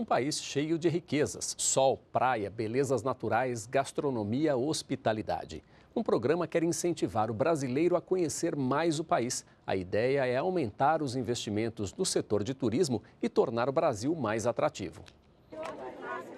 um país cheio de riquezas: sol, praia, belezas naturais, gastronomia, hospitalidade. Um programa quer incentivar o brasileiro a conhecer mais o país. A ideia é aumentar os investimentos no setor de turismo e tornar o Brasil mais atrativo.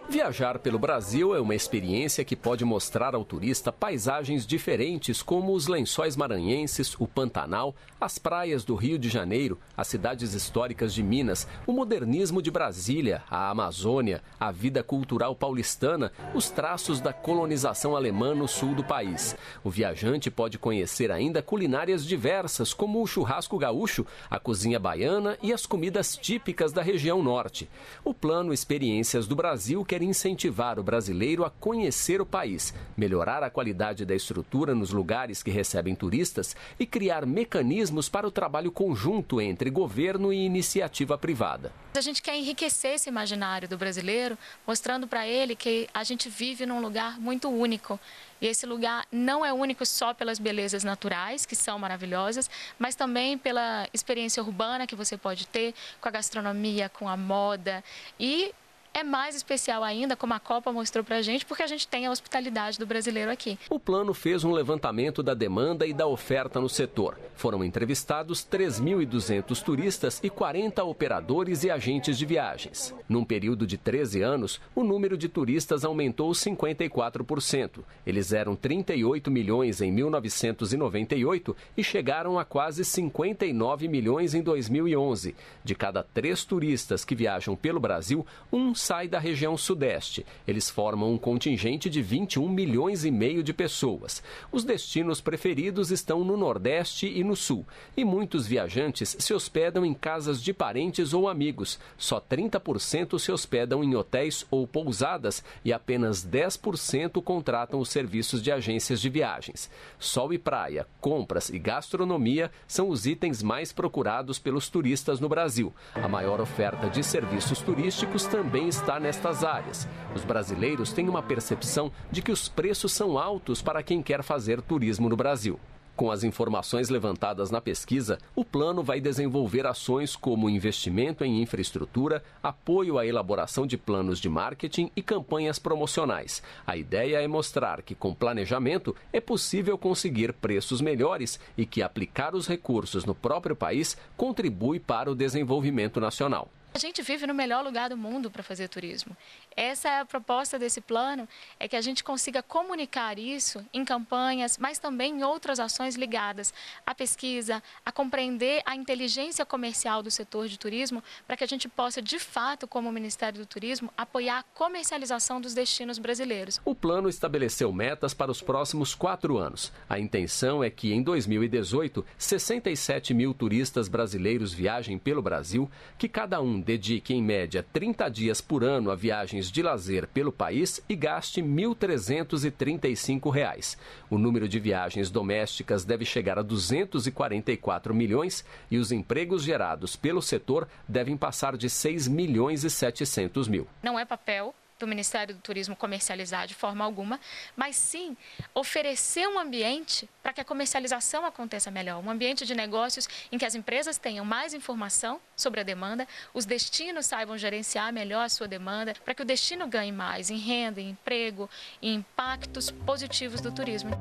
Viajar pelo Brasil é uma experiência que pode mostrar ao turista paisagens diferentes, como os lençóis maranhenses, o Pantanal, as praias do Rio de Janeiro, as cidades históricas de Minas, o modernismo de Brasília, a Amazônia, a vida cultural paulistana, os traços da colonização alemã no sul do país. O viajante pode conhecer ainda culinárias diversas, como o churrasco gaúcho, a cozinha baiana e as comidas típicas da região norte. O plano Experiências do Brasil quer incentivar o brasileiro a conhecer o país, melhorar a qualidade da estrutura nos lugares que recebem turistas e criar mecanismos para o trabalho conjunto entre governo e iniciativa privada. A gente quer enriquecer esse imaginário do brasileiro, mostrando para ele que a gente vive num lugar muito único. E esse lugar não é único só pelas belezas naturais, que são maravilhosas, mas também pela experiência urbana que você pode ter, com a gastronomia, com a moda e é mais especial ainda, como a Copa mostrou para a gente, porque a gente tem a hospitalidade do brasileiro aqui. O plano fez um levantamento da demanda e da oferta no setor. Foram entrevistados 3.200 turistas e 40 operadores e agentes de viagens. Num período de 13 anos, o número de turistas aumentou 54%. Eles eram 38 milhões em 1998 e chegaram a quase 59 milhões em 2011. De cada três turistas que viajam pelo Brasil, um sai da região sudeste. Eles formam um contingente de 21 milhões e meio de pessoas. Os destinos preferidos estão no nordeste e no sul, e muitos viajantes se hospedam em casas de parentes ou amigos. Só 30% se hospedam em hotéis ou pousadas e apenas 10% contratam os serviços de agências de viagens. Sol e praia, compras e gastronomia são os itens mais procurados pelos turistas no Brasil. A maior oferta de serviços turísticos também está nestas áreas. Os brasileiros têm uma percepção de que os preços são altos para quem quer fazer turismo no Brasil. Com as informações levantadas na pesquisa, o plano vai desenvolver ações como investimento em infraestrutura, apoio à elaboração de planos de marketing e campanhas promocionais. A ideia é mostrar que, com planejamento, é possível conseguir preços melhores e que aplicar os recursos no próprio país contribui para o desenvolvimento nacional. A gente vive no melhor lugar do mundo para fazer turismo. Essa é a proposta desse plano, é que a gente consiga comunicar isso em campanhas, mas também em outras ações ligadas à pesquisa, a compreender a inteligência comercial do setor de turismo, para que a gente possa, de fato, como Ministério do Turismo, apoiar a comercialização dos destinos brasileiros. O plano estabeleceu metas para os próximos quatro anos. A intenção é que, em 2018, 67 mil turistas brasileiros viajem pelo Brasil, que cada um dedique em média 30 dias por ano a viagens de lazer pelo país e gaste R$ 1.335. O número de viagens domésticas deve chegar a 244 milhões e os empregos gerados pelo setor devem passar de 6 milhões e 700 mil. Não é papel do Ministério do Turismo comercializar de forma alguma, mas sim oferecer um ambiente para que a comercialização aconteça melhor, um ambiente de negócios em que as empresas tenham mais informação sobre a demanda, os destinos saibam gerenciar melhor a sua demanda, para que o destino ganhe mais em renda, em emprego, em impactos positivos do turismo.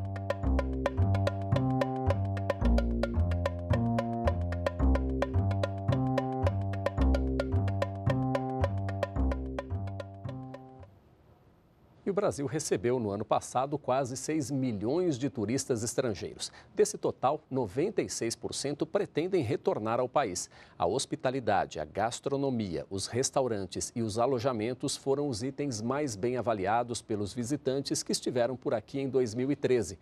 o Brasil recebeu no ano passado quase 6 milhões de turistas estrangeiros. Desse total, 96% pretendem retornar ao país. A hospitalidade, a gastronomia, os restaurantes e os alojamentos foram os itens mais bem avaliados pelos visitantes que estiveram por aqui em 2013.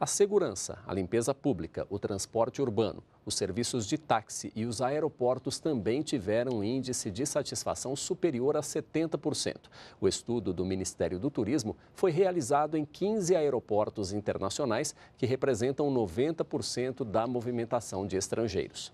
A segurança, a limpeza pública, o transporte urbano, os serviços de táxi e os aeroportos também tiveram um índice de satisfação superior a 70%. O estudo do Ministério do Turismo foi realizado em 15 aeroportos internacionais que representam 90% da movimentação de estrangeiros.